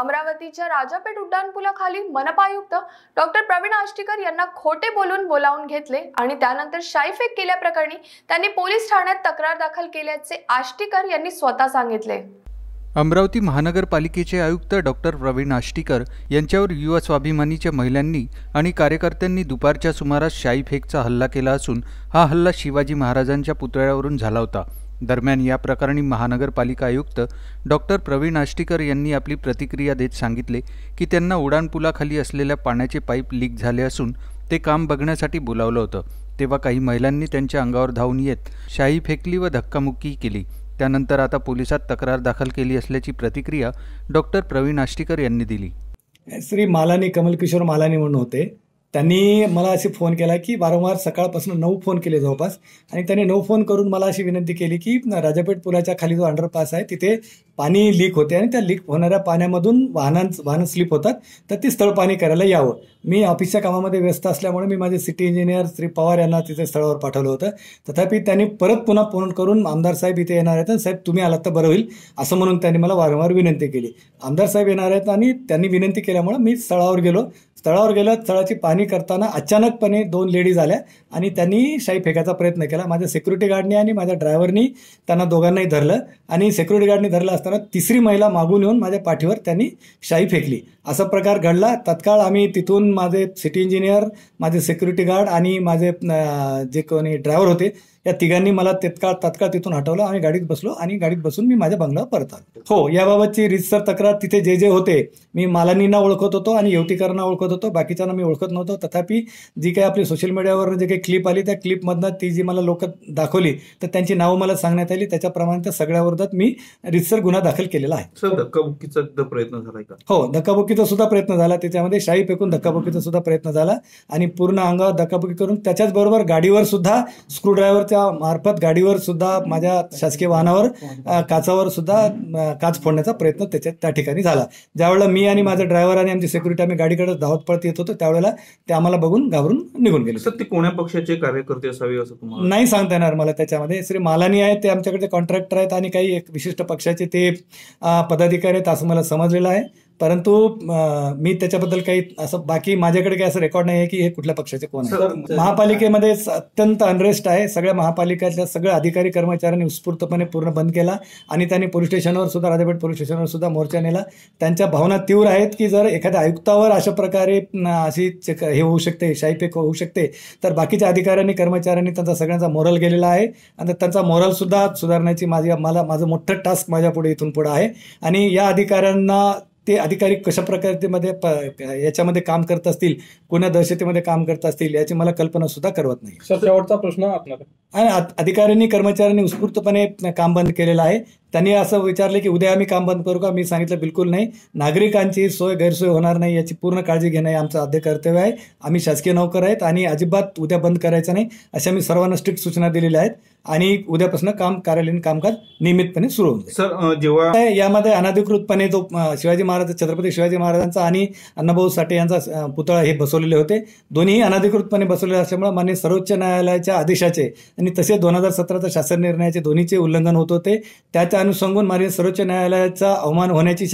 अमरावतीच्या राजापेठ उड्डाणपुलाखाली मनपायुक्त डॉक्टर प्रवीण आष्टीकर यांना खोटे बोलून बोलावून घेतले आणि त्यानंतर शाईफेक केल्याप्रकरणी त्यांनी पोलीस ठाण्यात तक्रार दाखल केल्याचे आष्टीकर यांनी स्वतः सांगितले अमरावती महानगरपालिकेचे आयुक्त डॉक्टर प्रवीण आष्टीकर यांच्यावर युवा स्वाभिमानीच्या महिलांनी आणि कार्यकर्त्यांनी दुपारच्या सुमारास शाईफेकचा हल्ला केला असून हा हल्ला शिवाजी महाराजांच्या पुतळ्यावरून झाला होता दरम्यान या प्रकरणी महानगरपालिका आयुक्त डॉक्टर प्रवीण आष्टीकर यांनी आपली प्रतिक्रिया देत सांगितले की त्यांना उड्डाणपुलाखाली असलेल्या पाण्याचे पाईप लीक झाले असून ते काम बघण्यासाठी बोलावलं होतं तेव्हा काही महिलांनी त्यांच्या अंगावर धावून येत शाई फेकली व धक्कामुक्की केली त्यानंतर आता पोलिसात तक्रार दाखल केली असल्याची प्रतिक्रिया डॉक्टर प्रवीण आष्टीकर यांनी दिली श्री मालानी कमलकिशोर मालानी म्हणून होते त्यांनी मला असे फोन केला की वारंवार सकाळपासून नऊ फोन केले जवळपास आणि त्यांनी नऊ फोन करून मला अशी विनंती केली की राजापेठ पुलाच्या खाली जो अंडरपास आहे तिथे पाणी लीक होते आणि त्या लीक होणाऱ्या पाण्यामधून वाहनांच वाहनं स्लिप होतात तर ती स्थळ पाणी करायला यावं मी ऑफिसच्या कामामध्ये व्यस्त असल्यामुळे मी माझे सिटी इंजिनियर श्री पवार यांना तिथे स्थळावर पाठवलं होतं तथापि त्यांनी परत पुन्हा फोन करून आमदार साहेब इथे येणार आहेत साहेब तुम्ही आलात तर बरं होईल असं म्हणून त्यांनी मला वारंवार विनंती केली आमदार साहेब येणार आहेत आणि त्यांनी विनंती केल्यामुळे मी स्थळावर गेलो स्थळावर गेलं स्थळाची पाणी करताना अचानकपणे दोन लेडीज आल्या आणि त्यांनी शाही फेकायचा प्रयत्न केला माझ्या सिक्युरिटी गार्डनी आणि माझ्या ड्रायव्हरनी त्यांना दोघांनाही धरलं आणि सिक्युरिटी गार्डनी धरलं असताना करत तिसरी महिला मागून येऊन माझ्या पाठीवर त्यांनी शाई फेकली असा प्रकार घडला तत्काळ आम्ही तिथून माझे सिटी इंजिनियर माझे सिक्युरिटी गार्ड आणि माझे जे कोणी ड्रायव्हर होते या तिघांनी मला तत्काळ तात्काळ तिथून हटवलं आणि गाडीत बसलो आणि गाडीत बसून मी माझ्या बंगल्यावर परत आलो हो याबाबतची रितसर तक्रार तिथे जे जे होते मी मालानींना ओळखत होतो आणि येवतीकरांना ओळखत होतो बाकीच्यांना मी ओळखत नव्हतो तथापि जी काही आपली सोशल मीडियावर जे काही क्लिप आली त्या क्लिपमधनं ती जी मला लोक दाखवली तर त्यांची नावं मला सांगण्यात आली त्याच्याप्रमाणे त्या सगळ्या मी रितसर गुन्हा दाखल केलेला आहे धक्काबुक्कीचा प्रयत्न झाला हो धक्काबुकीचा सुद्धा प्रयत्न झाला त्याच्यामध्ये शाही फेकून धक्काबुकीचा सुद्धा प्रयत्न झाला आणि पूर्ण अंगावर धक्काबुकी करून त्याच्याचबरोबर गाडीवर सुद्धा स्क्रूड्रायव्हर त्या मार्फत गाडीवर सुद्धा माझ्या शासकीय वाहनावर काचावर सुद्धा काच फोडण्याचा प्रयत्न त्याच्या त्या ठिकाणी झाला ज्यावेळेला मी आणि माझा ड्रायव्हर आणि आमची सिक्युरिटी आम्ही गाडीकडे धावत पळत येत होतो त्यावेळेला ते आम्हाला बघून घाबरून निघून गेले सर ते कोण्या पक्षाचे कार्यकर्ते असावे असं तुम्हाला नाही सांगता येणार मला त्याच्यामध्ये श्री मालानी आहेत ते आमच्याकडे कॉन्ट्रॅक्टर आहेत आणि काही एक विशिष्ट पक्षाचे ते पदाधिकारी आहेत असं मला समजलेलं आहे परंतु मी त्याच्याबद्दल काही असं बाकी माझ्याकडे काही असं रेकॉर्ड नाही आहे की हे कुठल्या पक्षाचे कोण आहे महापालिकेमध्ये अत्यंत अनरेस्ट आहे सगळ्या महापालिकेतल्या सगळ्या अधिकारी कर्मचाऱ्यांनी उत्स्फूर्तपणे पूर्ण बंद केला आणि त्यांनी पोलीस स्टेशनवर सुद्धा राधेपेठ पोलीस स्टेशनवर सुद्धा मोर्चा नेला त्यांच्या भावना तीव्र आहेत की जर एखाद्या आयुक्तावर अशा प्रकारे अशी हे होऊ शकते शाईपेक होऊ शकते तर बाकीच्या अधिकाऱ्यांनी कर्मचाऱ्यांनी त्यांचा सगळ्यांचा मोरल गेलेला आहे आणि त्यांचा मोरल सुद्धा सुधारण्याची माझी मला माझं मोठं टास्क माझ्या पुढे इथून पुढे आहे आणि या अधिकाऱ्यांना ते अधिकारी कशा प्रकारमध्ये प याच्यामध्ये काम करत असतील कोण्या दहशतीमध्ये काम करत असतील याची मला कल्पना सुद्धा करत नाही शेवटचा प्रश्न आणि अधिकाऱ्यांनी कर्मचाऱ्यांनी उत्स्फूर्तपणे काम बंद केलेलं आहे त्यांनी असं विचारलं की उद्या आम्ही काम बंद करू का मी सांगितलं बिलकुल नाही नागरिकांची सोय गैरसोय होणार नाही याची पूर्ण काळजी घेणं हे आमचं आद्य कर्तव्य आहे आम्ही शासकीय नोकर आहेत आणि अजिबात उद्या बंद करायचं नाही अशा मी सर्वांना स्ट्रिक्ट सूचना दिलेल्या आहेत आणि उद्यापासून काम कार्यालयीन कामकाज नियमितपणे सुरू होईल सर जेव्हा यामध्ये अनधिकृतपणे जो शिवाजी महाराज छत्रपती शिवाजी महाराजांचा आणि अण्णाभाऊ साठे यांचा पुतळा हे बसवलेले होते दोन्ही अनधिकृतपणे बसवलेले असल्यामुळे मान्य सर्वोच्च न्यायालयाच्या आदेशाचे आणि तसेच दोन हजार सतराच्या शासन निर्णयाचे दोन्हीचे उल्लंघन होत होते त्याच्या अनुषंगाने माननीय सर्वोच्च न्यायालयाचा अवमान होण्याची